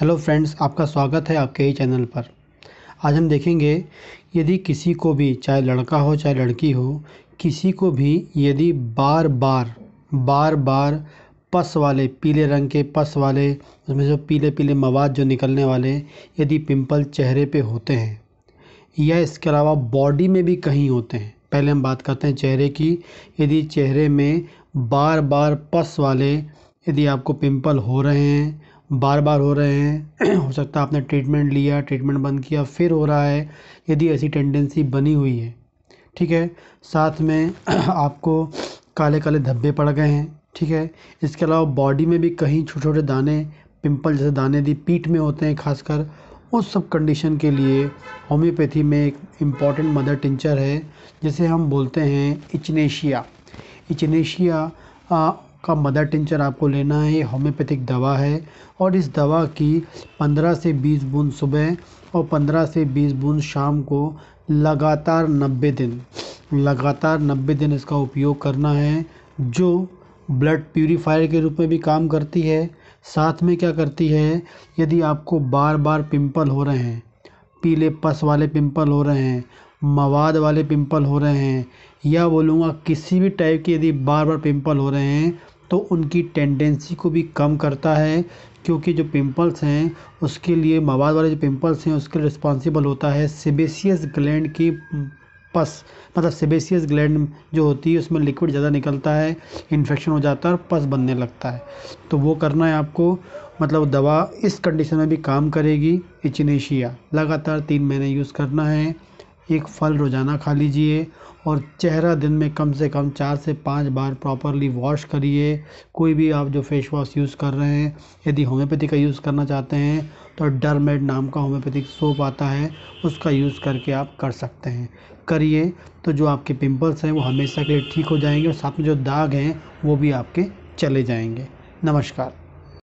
hello friends आपका स्वागत है आपके ही चैनल पर आज हम देखेंगे यदि किसी को भी चाहे लड़का हो चाहे लड़की हो किसी को भी यदि बार बार बार बार पस वाले पीले रंग के पस वाले उसमें जो पीले पीले मवाद जो निकलने वाले यदि पिंपल चेहरे पे होते हैं या इसके अलावा बॉडी में भी कहीं होते हैं पहले हम बात करते हैं चेहरे की यदि चेहरे में बार बार पस वाले यदि आपको पिंपल हो रहे हैं बार बार हो रहे हैं हो सकता है आपने ट्रीटमेंट लिया ट्रीटमेंट बंद किया फिर हो रहा है यदि ऐसी टेंडेंसी बनी हुई है ठीक है साथ में आपको काले काले धब्बे पड़ गए हैं ठीक है इसके अलावा बॉडी में भी कहीं छोटे छोटे दाने पिंपल जैसे दाने दी पीठ में होते हैं खासकर उस सब कंडीशन के लिए होम्योपैथी में एक इम्पॉर्टेंट मदर टिंचर है जिसे हम बोलते हैं इचनेशिया इचनेशिया का मदर टिंचर आपको लेना है ये होम्योपैथिक दवा है और इस दवा की 15 से 20 बूंद सुबह और 15 से 20 बूंद शाम को लगातार 90 दिन लगातार 90 दिन इसका उपयोग करना है जो ब्लड प्यूरीफायर के रूप में भी काम करती है साथ में क्या करती है यदि आपको बार बार पिंपल हो रहे हैं पीले पस वाले पिंपल हो रहे हैं मवाद वाले पिंपल हो रहे हैं या बोलूँगा किसी भी टाइप के यदि बार बार पिंपल हो रहे हैं तो उनकी टेंडेंसी को भी कम करता है क्योंकि जो पिंपल्स हैं उसके लिए मवाद वाले जो पिंपल्स हैं उसके रिस्पॉन्सिबल होता है सेबेसियस ग्लैंड की पस मतलब सेबेसियस ग्लैंड जो होती है उसमें लिक्विड ज़्यादा निकलता है इन्फेक्शन हो जाता है और पस बनने लगता है तो वो करना है आपको मतलब दवा इस कंडीशन में भी काम करेगी इचिनेशिया लगातार तीन महीने यूज़ करना है एक फल रोज़ाना खा लीजिए और चेहरा दिन में कम से कम चार से पाँच बार प्रॉपरली वॉश करिए कोई भी आप जो फेस वॉश यूज़ कर रहे हैं यदि होम्योपैथी का यूज़ करना चाहते हैं तो डरमेड नाम का होम्योपैथिक सोप आता है उसका यूज़ करके आप कर सकते हैं करिए तो जो आपके पिंपल्स हैं वो हमेशा के लिए ठीक हो जाएंगे और साथ में जो दाग हैं वो भी आपके चले जाएंगे नमस्कार